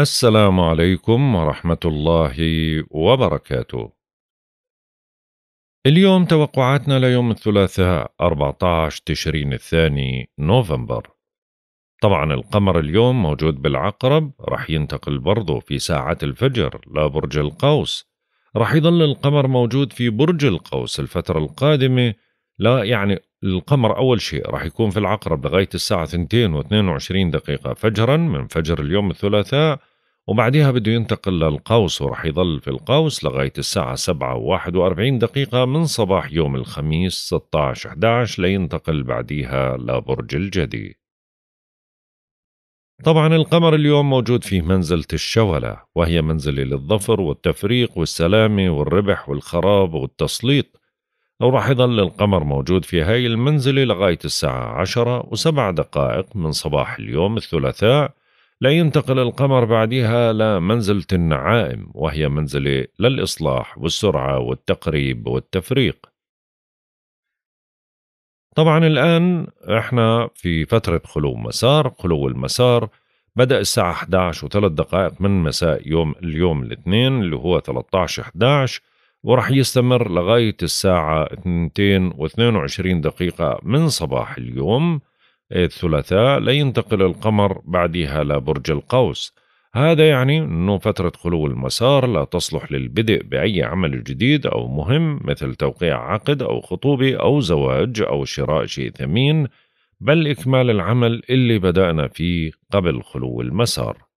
السلام عليكم ورحمة الله وبركاته. اليوم توقعاتنا ليوم الثلاثاء 14 تشرين الثاني نوفمبر. طبعا القمر اليوم موجود بالعقرب رح ينتقل برضه في ساعات الفجر لبرج القوس. رح يظل القمر موجود في برج القوس الفترة القادمة لا يعني القمر أول شيء راح يكون في العقرب لغاية الساعة 2 و22 دقيقة فجرا من فجر اليوم الثلاثاء وبعدها بده ينتقل للقوس وراح يظل في القوس لغاية الساعة 7 و41 دقيقة من صباح يوم الخميس 16 11 لينتقل بعديها لبرج الجدي طبعا القمر اليوم موجود في منزلة الشولة وهي منزلة للظفر والتفريق والسلامة والربح والخراب والتسليط وراح يظل القمر موجود في هاي المنزلة لغاية الساعة عشرة وسبع دقائق من صباح اليوم الثلاثاء لينتقل القمر بعدها لمنزلة النعائم وهي منزلة للإصلاح والسرعة والتقريب والتفريق طبعا الآن إحنا في فترة خلو مسار خلو المسار بدأ الساعة 11 وثلاث دقائق من مساء يوم اليوم الاثنين اللي هو 13 11 ورح يستمر لغاية الساعة 22 دقيقة من صباح اليوم الثلاثاء لينتقل القمر بعدها لبرج القوس هذا يعني أنه فترة خلو المسار لا تصلح للبدء بأي عمل جديد أو مهم مثل توقيع عقد أو خطوبة أو زواج أو شراء شيء ثمين بل إكمال العمل اللي بدأنا فيه قبل خلو المسار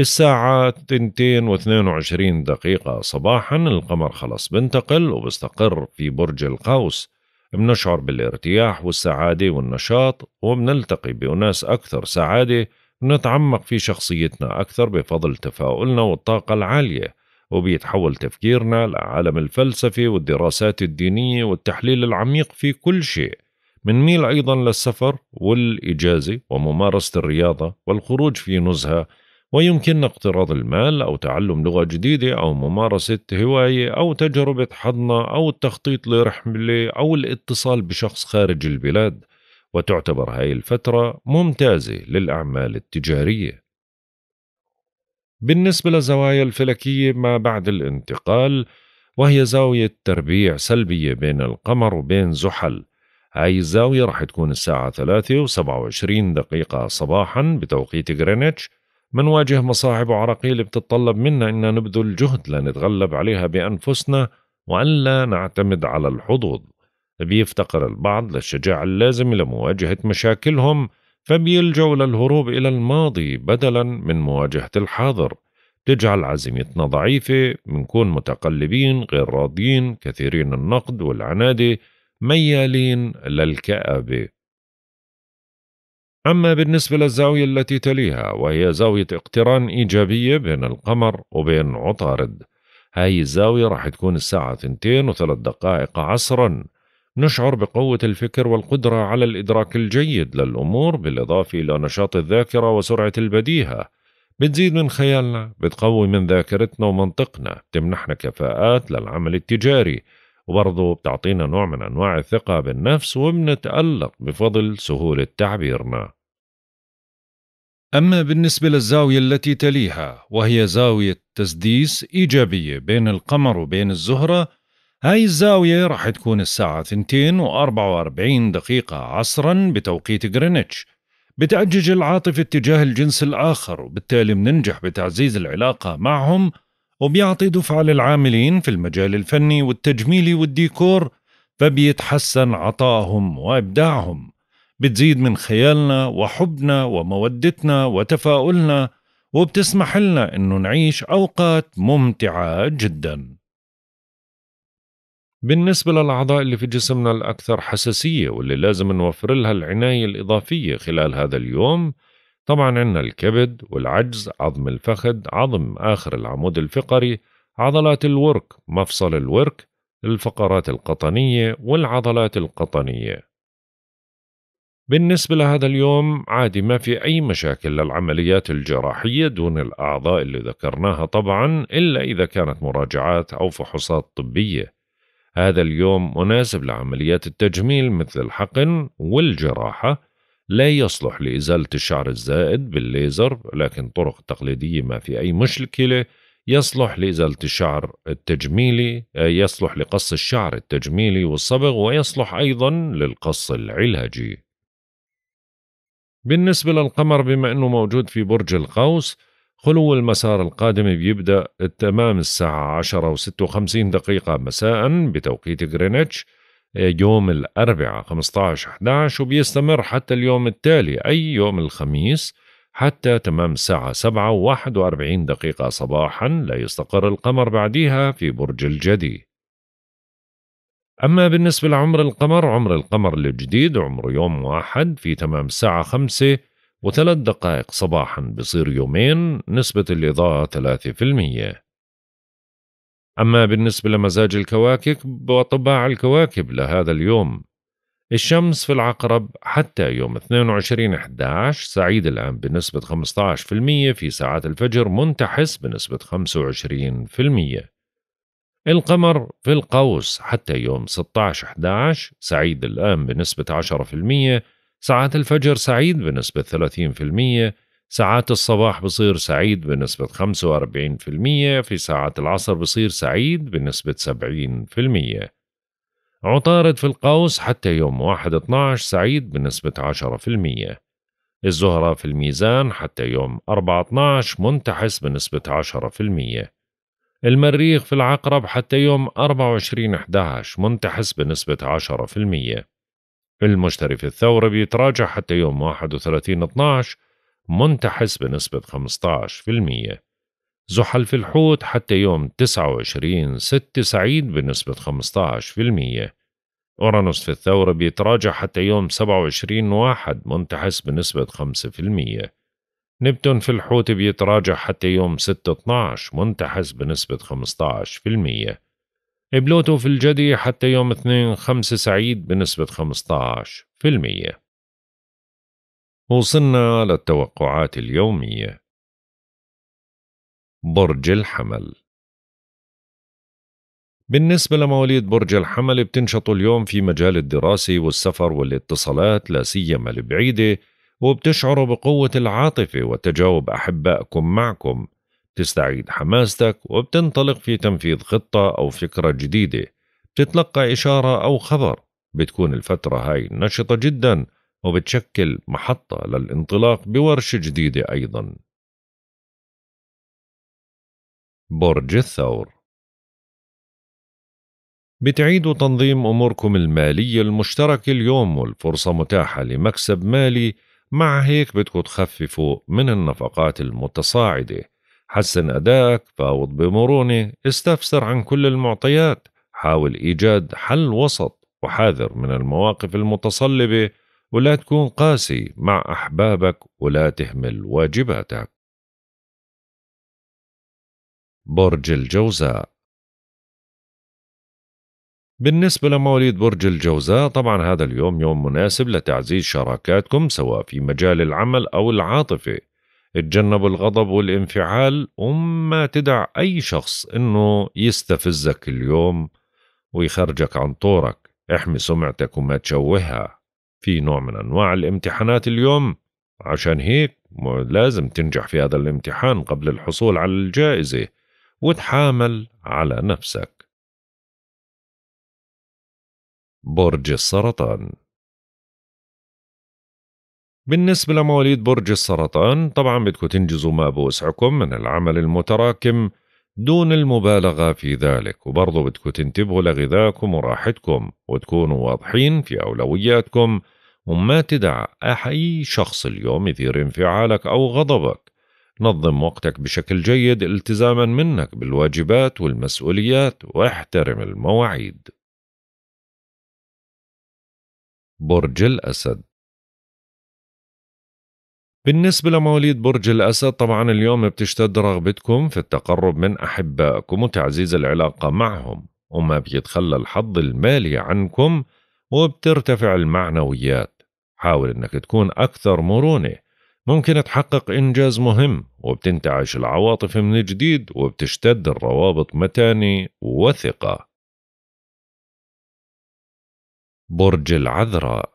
الساعة 22 دقيقة صباحا القمر خلص بنتقل وبستقر في برج القوس بنشعر بالارتياح والسعادة والنشاط وبنلتقي بأناس أكثر سعادة بنتعمق في شخصيتنا أكثر بفضل تفاؤلنا والطاقة العالية وبيتحول تفكيرنا لعالم الفلسفة والدراسات الدينية والتحليل العميق في كل شيء منميل أيضا للسفر والإجازة وممارسة الرياضة والخروج في نزهة ويمكن اقتراض المال أو تعلم لغة جديدة أو ممارسة هواية أو تجربة حضنة أو التخطيط لرحلة أو الاتصال بشخص خارج البلاد وتعتبر هاي الفترة ممتازة للأعمال التجارية بالنسبة للزوايا الفلكية ما بعد الانتقال وهي زاوية تربيع سلبية بين القمر وبين زحل هاي الزاوية رح تكون الساعة ثلاثة وسبعة وعشرين دقيقة صباحا بتوقيت غرينتش منواجه مصاعب وعراقيل بتتطلب منا أن نبذل جهد لنتغلب عليها بأنفسنا وأن لا نعتمد على الحظوظ بيفتقر البعض للشجاعة اللازمة لمواجهة مشاكلهم فبيلجوا للهروب إلى الماضي بدلا من مواجهة الحاضر تجعل عزيمتنا ضعيفة منكون متقلبين غير راضيين كثيرين النقد والعنادة ميالين للكآبة أما بالنسبة للزاوية التي تليها وهي زاوية اقتران إيجابية بين القمر وبين عطارد هاي الزاوية راح تكون الساعة ثنتين وثلاث دقائق عصرا نشعر بقوة الفكر والقدرة على الإدراك الجيد للأمور بالإضافة إلى نشاط الذاكرة وسرعة البديهة بتزيد من خيالنا بتقوي من ذاكرتنا ومنطقنا بتمنحنا كفاءات للعمل التجاري وبرضه بتعطينا نوع من أنواع الثقة بالنفس وبنتألق بفضل سهولة تعبيرنا أما بالنسبة للزاوية التي تليها وهي زاوية تسديس إيجابية بين القمر وبين الزهرة هاي الزاوية راح تكون الساعة 2 و44 دقيقة عصرا بتوقيت غرينتش بتأجج العاطفة اتجاه الجنس الآخر وبالتالي مننجح بتعزيز العلاقة معهم وبيعطي دفعة للعاملين في المجال الفني والتجميلي والديكور فبيتحسن عطائهم وإبداعهم بتزيد من خيالنا وحبنا ومودتنا وتفاؤلنا وبتسمح لنا أنه نعيش أوقات ممتعة جدا بالنسبة للأعضاء اللي في جسمنا الأكثر حساسية واللي لازم نوفر لها العناية الإضافية خلال هذا اليوم طبعا عندنا الكبد والعجز عظم الفخذ عظم آخر العمود الفقري عضلات الورك مفصل الورك الفقرات القطنية والعضلات القطنية بالنسبة لهذا اليوم عادي ما في أي مشاكل للعمليات الجراحية دون الأعضاء اللي ذكرناها طبعا إلا إذا كانت مراجعات أو فحوصات طبية هذا اليوم مناسب لعمليات التجميل مثل الحقن والجراحة لا يصلح لإزالة الشعر الزائد بالليزر لكن طرق تقليدية ما في أي مشكلة يصلح لإزالة الشعر التجميلي آه، يصلح لقص الشعر التجميلي والصبغ ويصلح أيضا للقص العلاجي بالنسبة للقمر بما أنه موجود في برج القوس خلو المسار القادم بيبدأ تمام الساعة 10 و56 دقيقة مساء بتوقيت غرينتش يوم الأربعاء 15 11 وبيستمر حتى اليوم التالي أي يوم الخميس حتى تمام الساعة 7 و41 دقيقة صباحا لا يستقر القمر بعدها في برج الجدي أما بالنسبة لعمر القمر عمر القمر الجديد عمره يوم واحد في تمام الساعة 5 وثلاث دقائق صباحا بصير يومين نسبة الإضاءة 3% أما بالنسبة لمزاج الكواكب وطباع الكواكب لهذا اليوم الشمس في العقرب حتى يوم 22 11 سعيد الآن بنسبة 15% في ساعات الفجر منتحس بنسبة 25% القمر في القوس حتى يوم 16 11 سعيد الآن بنسبة 10% ساعات الفجر سعيد بنسبة ساعات الصباح بصير سعيد بنسبة 45% في ساعات العصر بصير سعيد بنسبة 70% عطارد في القوس حتى يوم 1 12 سعيد بنسبة 10% الزهرة في الميزان حتى يوم 4 12 منتحس بنسبة 10% المريخ في العقرب حتى يوم 24 11 منتحس بنسبة 10% المشتري في الثورة بيتراجع حتى يوم 31 12 منتحس بنسبة 15% زحل في الحوت حتى يوم 29 6 سعيد بنسبة 15% أورانوس في الثورة بيتراجع حتى يوم 27 واحد منتحس بنسبة 5% نبتون في الحوت بيتراجع حتى يوم 6 12 منتحس بنسبة 15% بلوتو في الجدي حتى يوم 2 5 سعيد بنسبة 15% وصلنا للتوقعات اليومية برج الحمل بالنسبة لمواليد برج الحمل بتنشطوا اليوم في مجال الدراسة والسفر والاتصالات لا سيما البعيدة وبتشعروا بقوة العاطفة وتجاوب أحبائكم معكم بتستعيد حماستك وبتنطلق في تنفيذ خطة أو فكرة جديدة بتتلقى إشارة أو خبر بتكون الفترة هاي نشطة جداً وبتشكل محطة للانطلاق بورشة جديدة أيضا برج الثور بتعيدوا تنظيم أموركم المالية المشتركة اليوم والفرصة متاحة لمكسب مالي مع هيك بدكم تخففوا من النفقات المتصاعدة حسن أدائك فاوض بمرونة استفسر عن كل المعطيات حاول إيجاد حل وسط وحاذر من المواقف المتصلبة ولا تكون قاسي مع أحبابك ولا تهمل واجباتك برج الجوزاء بالنسبة لمواليد برج الجوزاء طبعا هذا اليوم يوم مناسب لتعزيز شراكاتكم سواء في مجال العمل أو العاطفة اتجنبوا الغضب والانفعال وما تدع أي شخص أنه يستفزك اليوم ويخرجك عن طورك احمي سمعتك وما تشوهها في نوع من أنواع الامتحانات اليوم عشان هيك لازم تنجح في هذا الامتحان قبل الحصول على الجائزة وتحامل على نفسك برج السرطان بالنسبة لمواليد برج السرطان طبعا بدكم تنجزوا ما بوسعكم من العمل المتراكم دون المبالغة في ذلك وبرضه بدكم تنتبهوا لغذائكم وراحتكم وتكونوا واضحين في أولوياتكم وما تدع أي شخص اليوم يثير انفعالك أو غضبك نظم وقتك بشكل جيد التزاما منك بالواجبات والمسؤوليات واحترم المواعيد برج الأسد بالنسبة لمواليد برج الأسد طبعا اليوم بتشتد رغبتكم في التقرب من أحبائكم وتعزيز العلاقة معهم وما بيتخلى الحظ المالي عنكم وبترتفع المعنويات حاول أنك تكون أكثر مرونة ممكن تحقق إنجاز مهم وبتنتعش العواطف من جديد وبتشتد الروابط متانة وثقة برج العذراء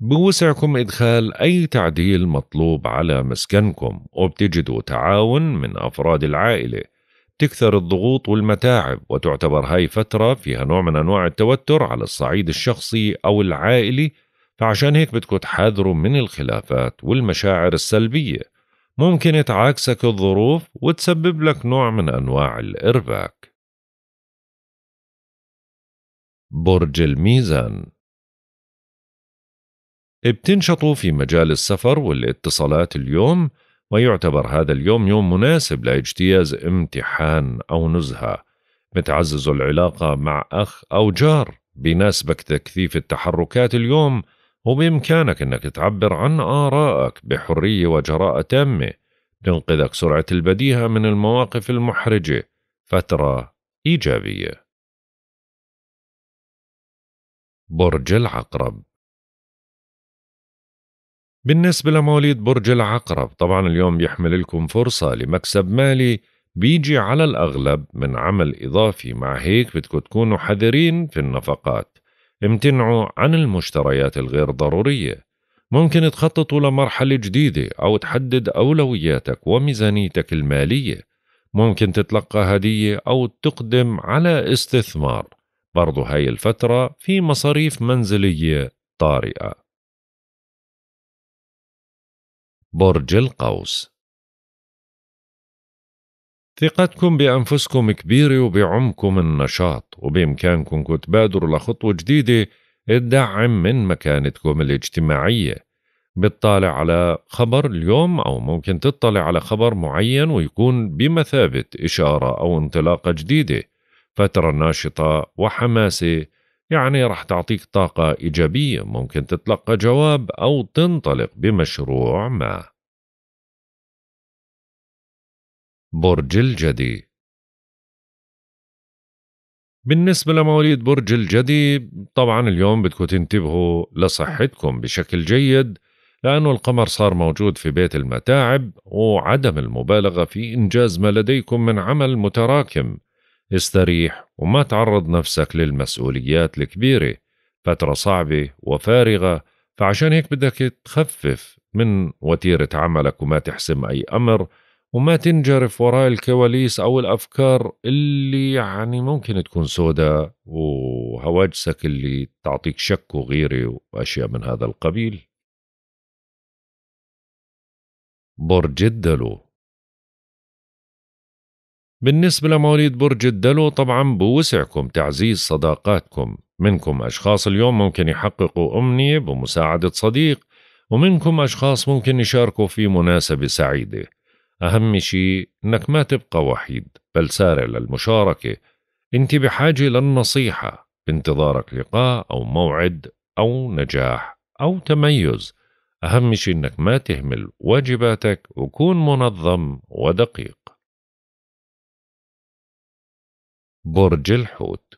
بوسعكم إدخال أي تعديل مطلوب على مسكنكم وبتجدوا تعاون من أفراد العائلة تكثر الضغوط والمتاعب وتعتبر هاي فترة فيها نوع من أنواع التوتر على الصعيد الشخصي أو العائلي فعشان هيك بدكم تحاذروا من الخلافات والمشاعر السلبية ممكن تعاكسك الظروف وتسبب لك نوع من أنواع الإرباك برج الميزان بتنشطوا في مجال السفر والاتصالات اليوم ويعتبر هذا اليوم يوم مناسب لاجتياز امتحان أو نزهة بتعزز العلاقة مع أخ أو جار بيناسبك تكثيف التحركات اليوم وبإمكانك أنك تعبر عن آرائك بحرية وجراءة تامة تنقذك سرعة البديهة من المواقف المحرجة فترة إيجابية برج العقرب بالنسبة لمواليد برج العقرب طبعا اليوم بيحمل لكم فرصة لمكسب مالي بيجي على الأغلب من عمل إضافي مع هيك بدكم تكونوا حذرين في النفقات امتنعوا عن المشتريات الغير ضرورية ممكن تخططوا لمرحلة جديدة أو تحدد أولوياتك وميزانيتك المالية ممكن تتلقى هدية أو تقدم على استثمار برضو هاي الفترة في مصاريف منزلية طارئة برج القوس ثقتكم بأنفسكم كبيرة وبعمكم النشاط وبإمكانكم تبادروا لخطوة جديدة تدعم من مكانتكم الاجتماعية بتطالع على خبر اليوم أو ممكن تطلع على خبر معين ويكون بمثابة إشارة أو انطلاقة جديدة فترة ناشطة وحماسة يعني رح تعطيك طاقة إيجابية ممكن تتلقى جواب أو تنطلق بمشروع ما برج الجدي بالنسبة لمواليد برج الجدي طبعا اليوم بدكم تنتبهوا لصحتكم بشكل جيد لأنه القمر صار موجود في بيت المتاعب وعدم المبالغة في إنجاز ما لديكم من عمل متراكم استريح وما تعرض نفسك للمسؤوليات الكبيرة فترة صعبة وفارغة فعشان هيك بدك تخفف من وتيرة عملك وما تحسم أي أمر وما تنجرف وراء الكواليس أو الأفكار اللي يعني ممكن تكون سوداء وهواجسك اللي تعطيك شك وغيرة وأشياء من هذا القبيل برج الدلو بالنسبة لمواليد برج الدلو طبعا بوسعكم تعزيز صداقاتكم منكم أشخاص اليوم ممكن يحققوا أمنية بمساعدة صديق ومنكم أشخاص ممكن يشاركوا في مناسبة سعيدة أهم شيء أنك ما تبقى وحيد بل سارع للمشاركة أنت بحاجة للنصيحة بانتظارك لقاء أو موعد أو نجاح أو تميز أهم شيء أنك ما تهمل واجباتك وكون منظم ودقيق برج الحوت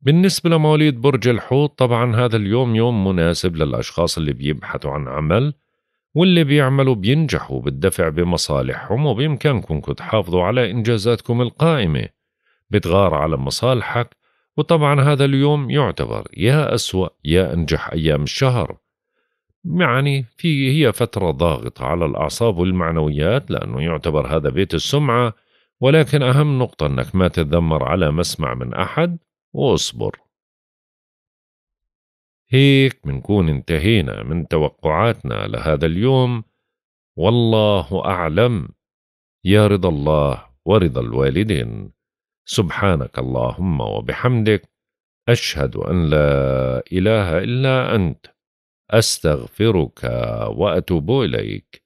بالنسبة لمواليد برج الحوت طبعا هذا اليوم يوم مناسب للأشخاص اللي بيبحثوا عن عمل واللي بيعملوا بينجحوا بالدفع بمصالحهم وبإمكانكم تحافظوا على إنجازاتكم القائمة بتغار على مصالحك وطبعا هذا اليوم يعتبر يا أسوأ يا أنجح أيام الشهر يعني في هي فترة ضاغطة على الأعصاب والمعنويات لأنه يعتبر هذا بيت السمعة ولكن أهم نقطة أنك ما تتذمر على مسمع من أحد واصبر هيك منكون انتهينا من توقعاتنا لهذا اليوم والله أعلم يا رضا الله ورضا الوالدين سبحانك اللهم وبحمدك أشهد أن لا إله إلا أنت أستغفرك وأتوب إليك